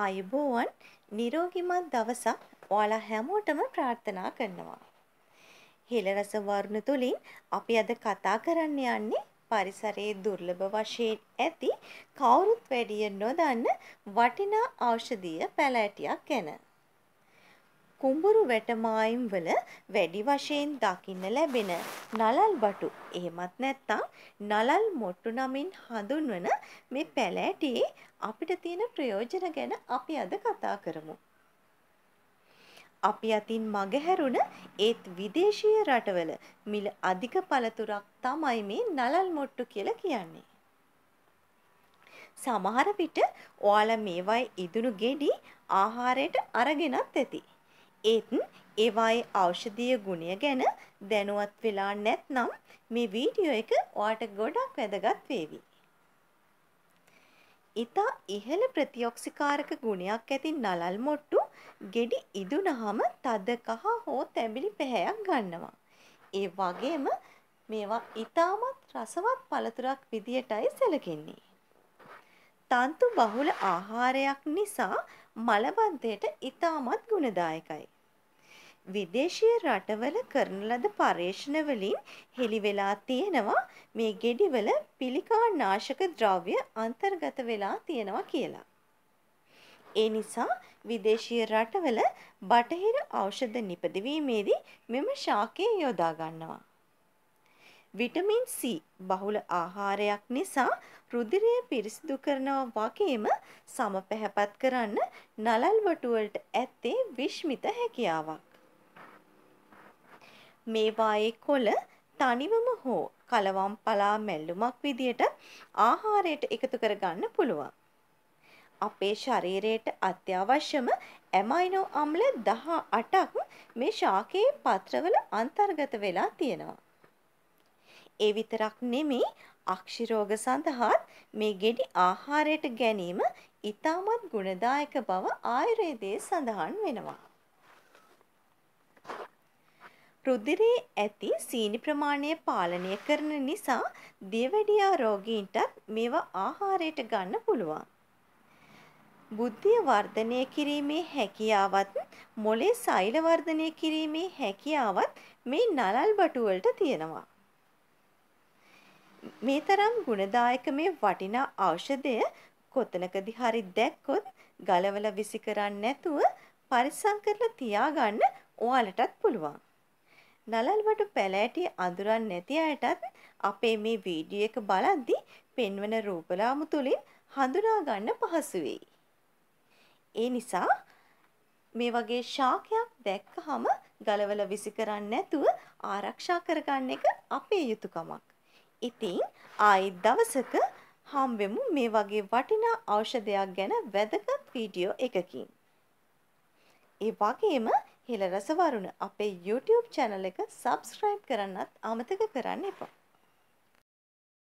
ආයුබෝවන් නිරෝගිමත් දවසක් ඔයාලා හැමෝටම ප්‍රාර්ථනා කරනවා. හෙළ රස වර්ණ තුලින් අපි අද කතා කරන්න යන්නේ පරිසරයේ දුර්ලභ වශයෙන් ඇති කවුරුත් වැඩිය නොදන්න වටිනා ඖෂධීය පැලෑටියක් ගැන. කුඹුරු වැටමායිම් වල වැඩි වශයෙන් දකින්න ලැබෙන නලල් බටු එහෙමත් නැත්නම් නලල් මොට්ටු නමින් හඳුන්වන මේ පැලෑටියේ අපිට තියෙන ප්‍රයෝජන ගැන අපි අද කතා කරමු. අපි අතින් මගහැරුණ ඒත් විදේශීය රටවල මිල අධික පළතුරක් තමයි මේ නලල් මොට්ටු කියලා කියන්නේ. සමහර විට ඔයාලා මේවයි ඉදුණු ගෙඩි ආහාරයට අරගෙනත් ඇති. ඒත් ඒවායේ ඖෂධීය ගුණය ගැන දැනුවත් වෙලා නැත්නම් මේ වීඩියෝ එක ඔයාට ගොඩක් වැදගත් වේවි. ඊතා ඉහළ ප්‍රතිඔක්සිකාරක ගුණයක් ඇති නලල් මොට්ටු ගෙඩි ඉදුනහම තද කහ හෝ තැඹිලි පැහැයක් ගන්නවා. ඒ වගේම මේවා ඊටමත් රසවත් පළතුරක් විදියටයි සැලකෙන්නේ. තන්තු බහුල ආහාරයක් නිසා මලබන්තයට ඊටමත් ගුණදායකයි. විදේශීය රටවල කරන ලද පර්යේෂණ වලින් හෙළි වෙලා තියෙනවා මේ ගෙඩිවල පිළිකා නාශක ද්‍රව්‍ය අන්තර්ගත වෙලා තියෙනවා කියලා. ඒ නිසා විදේශීය රටවල බටහිර ඖෂධ නිපදවීමේදී මෙම ශාකය යොදා ගන්නවා. විටමින් C බහුල ආහාරයක් නිසා රුධිරය පිරිසිදු කරනවා වගේම සමපැහැපත් කරන්න නලල් වටුවලට ඇත්තේ විශ්මිත හැකියාවක්. මේවායේ කොළ තනිවම හෝ කලවම් පලා මැල්ලුමක් විදියට ආහාරයට එකතු කරගන්න පුළුවන්. අපේ ශරීරයට අත්‍යවශ්‍යම ඇමයිනෝ අම්ල 18ක් මේ ශාකයේ පත්‍රවල අන්තර්ගත වෙලා තියෙනවා. ඒ විතරක් නෙමෙයි අක්ෂි රෝග සඳහාත් මේ ගෙඩි ආහාරයට ගැනීම ඉතාමත් ගුණදායක බව ආයුර්වේදයේ සඳහන් වෙනවා. රුධිරයේ ඇති සීනි ප්‍රමාණය පාලනය කරන නිසා දියවැඩියා රෝගීන්ටත් මේවා ආහාරයට ගන්න පුළුවන්. බුද්ධිය වර්ධනය කිරීමේ හැකියාවත් මොලේ සෛල වර්ධනය කිරීමේ හැකියාවත් මේ නලල් බටු වලට තියෙනවා. මේ තරම් ගුණදායක මේ වටිනා ඖෂධය කොතනකදී හරි දැක්කොත් ගලවලා විසි කරන්නේ නැතුව පරිස්සම් කරලා තියාගන්න ඔයාලටත් පුළුවන්. නලල්වට පැලෑටි අඳුරන් නැති අයටත් අපේ මේ වීඩියෝ එක බලද්දී පෙන්වන රූපලාමු තුලින් හඳුනා ගන්න පහසු වෙයි. ඒ නිසා මේ වගේ ශාකයක් දැක්කහම ගලවලා විසි කරන්නේ නැතුව ආරක්ෂා කරගන්න එක අපේ යුතුයකමක්. ඉතින් ආයි දවසක හම්බෙමු මේ වගේ වටිනා ඖෂධයක් ගැන වැදගත් වීඩියෝ එකකින්. ඒ වගේම හෙළ රසවරුණ අපේ YouTube channel එක subscribe කරන්නත් අමතක කරන්න එපා.